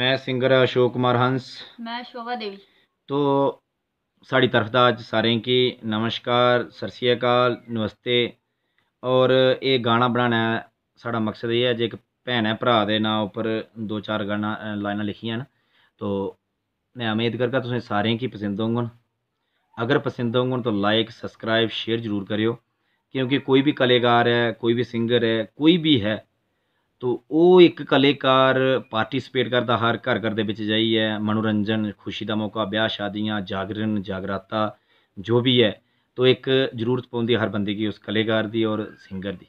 ਮੈਂ ਸਿੰਗਰ ਅਸ਼ੋਕ ਕੁਮਾਰ ਹੰਸ ਮੈਂ ਸ਼ੋਭਾ ਦੇਵੀ ਤੋਂ ਸਾਡੀ ਤਰਫ ਦਾ ਅੱਜ ਸਾਰਿਆਂ ਕੀ ਨਮਸਕਾਰ ਸਰਸਿਆ ਕਾਲ ਨਮਸਤੇ ਔਰ ਇਹ ਗਾਣਾ ਬਣਾਣਾ ਸਾਡਾ ਮਕਸਦ ਇਹ ਹੈ ਜੇ ਇੱਕ ਭੈਣ ਹੈ ਭਰਾ ਦੇ ਨਾਂ ਉੱਪਰ ਦੋ ਚਾਰ ਗਾਣਾ ਲਾਈਨਾਂ ਲਿਖੀਆਂ ਹਨ ਤੋਂ ਮੈਂ ਉਮੀਦ ਕਰਦਾ ਤੁਸੀਂ ਸਾਰਿਆਂ ਕੀ ਪਸੰਦ ਹੋਵੋਗੇ ਅਗਰ ਪਸੰਦ ਹੋਵੋਗੇ ਤਾਂ ਲਾਈਕ ਸਬਸਕ੍ਰਾਈਬ ਸ਼ੇਅਰ ਜ਼ਰੂਰ ਕਰਿਓ ਕਿਉਂਕਿ ਕੋਈ ਵੀ ਕਲੇਗਾਰ ਹੈ ਕੋਈ ਵੀ ਸਿੰਗਰ ਹੈ ਕੋਈ ਵੀ ਹੈ ਤੋ ਉਹ ਇੱਕ ਕਲਾਕਾਰ ਪਾਰਟਿਸਿਪੇਟ ਕਰਦਾ ਹਰ ਘਰ ਘਰ ਦੇ ਵਿੱਚ ਜਾਈ ਹੈ ਮਨੋਰੰਜਨ ਖੁਸ਼ੀ ਦਾ ਮੌਕਾ ਵਿਆਹ ਸ਼ਾਦੀਆਂ ਜਾਗਰਣ ਜਾਗਰਾਤਾ ਜੋ ਵੀ ਹੈ ਤੋ ਇੱਕ ਜ਼ਰੂਰਤ ਪਉਂਦੀ ਹਰ ਬੰਦੇ ਕੀ ਉਸ ਕਲਾਕਾਰ ਦੀ ਔਰ ਸਿੰਗਰ ਦੀ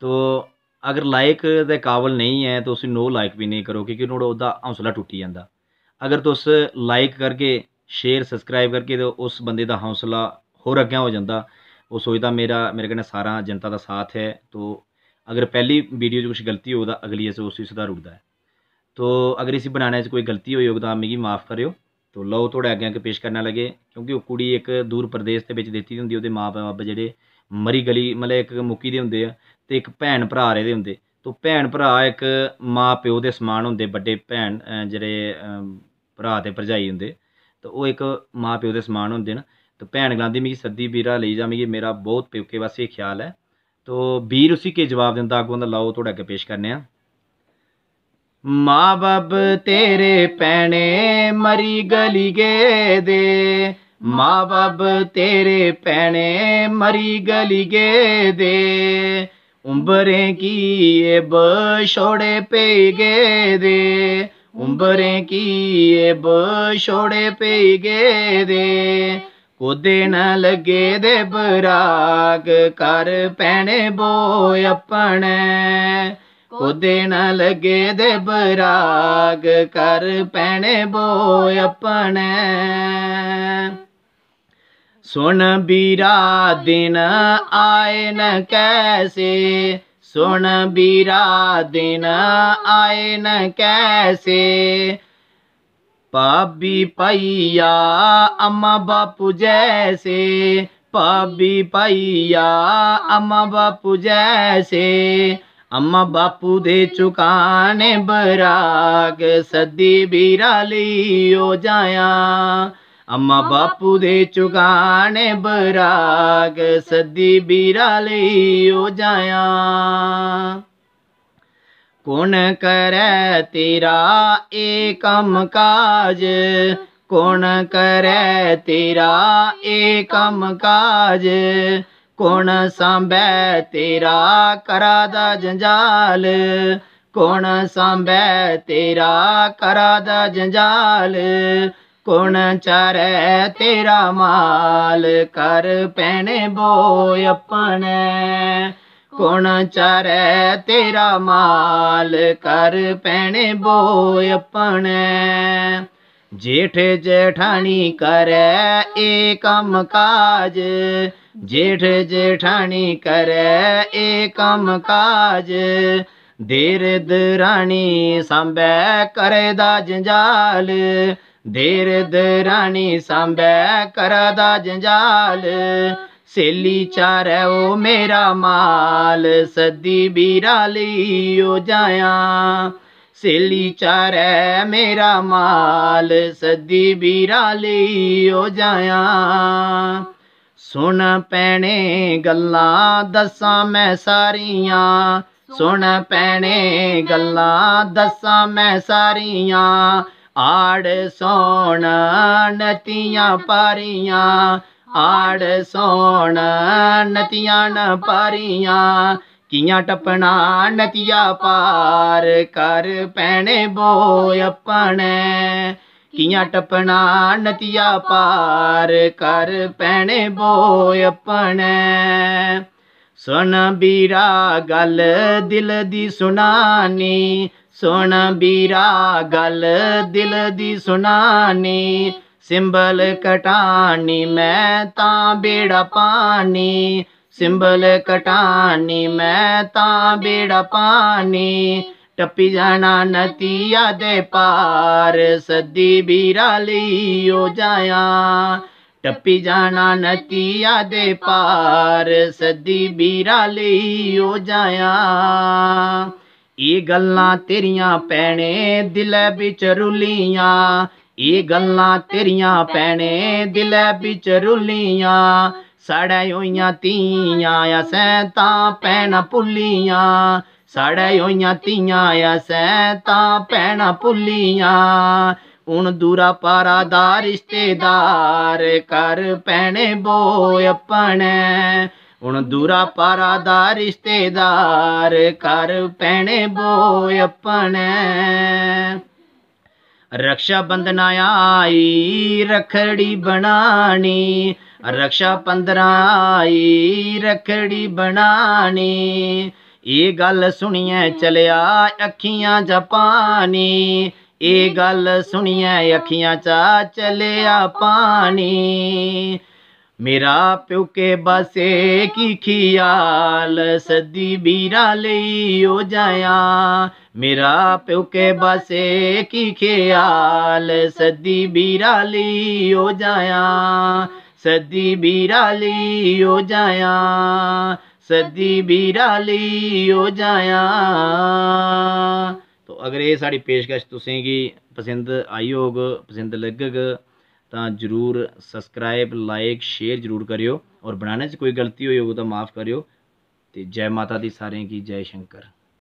ਤੋ ਅਗਰ ਲਾਇਕ ਦੇ ਕਾਬਲ ਨਹੀਂ ਹੈ ਤੋ ਤੁਸੀਂ ਨੋ ਲਾਇਕ ਵੀ ਨਹੀਂ ਕਰੋ ਕਿਉਂਕਿ ਉਹਨੋਂ ਉਹਦਾ ਹੌਸਲਾ ਟੁੱਟੀ ਜਾਂਦਾ ਅਗਰ ਤੁਸ ਲਾਇਕ ਕਰਕੇ ਸ਼ੇਅਰ ਸਬਸਕ੍ਰਾਈਬ ਕਰਕੇ ਤੋ ਉਸ ਬੰਦੇ ਦਾ ਹੌਸਲਾ ਹੋਰ ਅੱਗੇ ਹੋ ਜਾਂਦਾ ਉਹ ਸੋਚਦਾ ਮੇਰਾ ਮੇਰੇ ਕਹਿੰਦੇ ਸਾਰਾ ਜਨਤਾ ਦਾ ਸਾਥ ਹੈ ਤੋ अगर पहली वीडियो च कुछ गलती होग तां अगली अस उसी सुधारी ओड़दा ऐ तो अगर इसी बनाने च कोई गलती होई होग तां मिगी माफ करेओ तो लैओ थुआढ़े अग्गें अग्गें पेश करन लगे क्योंकि ओह् कुड़ी इक दूर प्रदेश दे बिच दित्ती दी होंदी ओह्दे मां बब्ब जेह्ड़े मरी गली मतलब इक मुक्की दे होंदे ते इक भैन भ्राऽ रेह् दे होंदे तो भैन भ्राऽ इक मां प्यो दे समान होंदे बड्डे भैन जेह्ड़े भ्राऽ ते भरजाई होंदे ते ओह् इक मां प्यो दे समान होंदे न ते भैन गलांदी मिगी सद्दी बीरा लेई जा मिगी मेरा बहुत प्योके पास्सै ख्याल ऐ तो भीर उसी के जवाब दिंदा अगों का लाओ थोड़े अग्गे पेश करने माँ बब तेरे भैने मरी गली गे दे मां बब्ब तेरे भैने मरी गली गे दे उम्बरें की ये छोड़े पे गे दे उम्बरें की ये बछोड़े पे गे दे ਕੋਦੇ ਨਾ ਲਗੇ ਦੇ ਬਰਾਗ ਕਰ ਪੈਣੇ ਬੋ ਆਪਣੇ ਕੋਦੇ ਨਾ ਲਗੇ ਦੇ ਬਰਾਗ ਕਰ ਪੈਣੇ ਬੋ ਆਪਣੇ ਸੁਣ ਬੀਰਾ ਦਿਨ ਆਏ ਨ ਕੈਸੇ ਸੁਣ ਬੀਰਾ ਦਿਨ ਆਏ ਨ ਕੈਸੇ पाबी पैया अम्मा बापू जैसे पाबी पैया अम्मा बापू जैसे अम्मा बापू दे चुकाने बराग सदी बीरा लियो जाया अम्मा बापू दे चुकाने बराग सदी बीरा लियो जाया कुण करे तेरा एकम काज कुण करे तेरा एकम काज कुण सांभै तेरा करा दा जंजाल कुण सांभै तेरा करा दा कुण चारै तेरा माल कर पैने बोय अपने ਕੋਣ ਚਾਰੇ ਤੇਰਾ ਮਾਲ ਕਰ ਪੈਣੇ ਬੋਇ ਆਪਣੇ ਜੇਠ ਜੇਠਾਣੀ ਕਰੇ ਏ ਕੰਮ ਕਾਜ ਜੇਠ ਜੇਠਾਣੀ ਕਰੇ ਏ ਕੰਮ ਕਾਜ ਦੇਰ ਦਰਾਣੀ ਸੰਭੈ ਕਰੇ ਦਾ ਜੰਜਾਲ ਦੇਰ ਦਰਾਣੀ ਸੰਭੈ ਕਰਦਾ ਜੰਜਾਲ सेली चारो मेरा माल सदी बीरा लियो जाया सेली चारे मेरा माल सदी बीरा लियो जाया सुन पैने गल्लां दसा मैं सारिया सुन पैने गल्लां दसां मैं सारियां आड़ सोना नतियां पारियां ਆੜ ਸੋਣ ਨਦੀਆਂ ਨ ਪਾਰੀਆਂ ਕੀਆਂ ਟਪਣਾ ਨਦੀਆਂ ਪਾਰ ਕਰ ਪੈਣੇ ਬੋਇ ਆਪਣੇ ਕੀਆਂ ਟਪਣਾ ਨਦੀਆਂ ਪਾਰ ਕਰ ਪੈਣੇ ਬੋਇ ਆਪਣੇ ਸੁਣ ਬੀਰਾ ਗੱਲ ਦਿਲ ਦੀ ਸੁਣਾਨੀ ਸੁਣ ਬੀਰਾ ਗੱਲ ਦਿਲ ਦੀ ਸੁਣਾਨੀ सिंबल कटानी मैं ता बेड़ा पानी सिंबल कटानी मैं ता बेड़ा पानी टपी जाना नतिया दे पार सदी बीरा लियो जाया टपी जाना नतिया दे पार सदी बीरा लियो जाया ਇਹ ਗੱਲਾਂ ਤੇਰੀਆਂ ਪੈਣੇ ਦਿਲ ਵਿੱਚ ਰੁਲੀਆਂ ਇਹ ਗੱਲਾਂ ਤੇਰੀਆਂ ਪੈਣੇ ਦਿਲੇ ਵਿੱਚ ਰੁਲੀਆਂ ਸੜੈ ਹੋਈਆਂ ਤੀਆਂ ਅਸੈਂ ਤਾਂ ਪੈਣਾ ਪੁੱਲੀਆਂ ਸੜੈ ਹੋਈਆਂ ਤੀਆਂ ਅਸੈਂ ਤਾਂ ਪੈਣਾ ਪੁੱਲੀਆਂ ਹੁਣ ਦੂਰਾ ਪਾਰਾ ਦਾ ਰਿਸ਼ਤੇਦਾਰ ਕਰ ਪੈਣੇ ਬੋਏ ਆਪਣੇ ਹੁਣ ਦੂਰਾ ਪਾਰਾ ਦਾ ਰਿਸ਼ਤੇਦਾਰ ਕਰ ਪੈਣੇ ਬੋਏ ਆਪਣੇ रक्षा बंधन आई रखड़ी बनानी रक्षा पंदरा आई रखड़ी बनानी ਇਹ ਗੱਲ ਸੁਣੀਐ ਚਲਿਆ ਅੱਖੀਆਂ ਚ ਪਾਣੀ ਇਹ ਗੱਲ ਸੁਣੀਐ ਅੱਖੀਆਂ ਚ ਚਲਿਆ ਪਾਣੀ ਮੇਰਾ ਪਿਉਕੇ ਬਸੇ ਕੀ ਖਿਆਲ ਸਦੀ ਬੀਰਾ ਲਈ ਓ ਜਾਇਆ ਮੇਰਾ ਪਿਉਕੇ ਬਸੇ ਕੀ ਖਿਆਲ ਸਦੀ ਬੀਰਾ ਲਈ ਓ ਜਾਇਆ ਸਦੀ ਬੀਰਾ ਲਈ ਓ ਜਾਇਆ ਸਦੀ ਬੀਰਾ ਲਈ ਓ ਜਾਇਆ तो अगर एह् साढ़ी पेशकश तुसेंगी पसंद आई होग पसंद लगग ਤਾਂ ਜਰੂਰ ਸਬਸਕ੍ਰਾਈਬ ਲਾਈਕ ਸ਼ੇਅਰ ਜਰੂਰ ਕਰਿਓ ਔਰ ਬਣਾਉਣੇ 'ਚ ਕੋਈ ਗਲਤੀ ਹੋਈ ਹੋਵੇ ਤਾਂ ਮਾਫ ਕਰਿਓ ਤੇ ਜੈ ਮਾਤਾ ਦੀ ਸਾਰਿਆਂ ਕੀ ਜੈ ਸ਼ੰਕਰ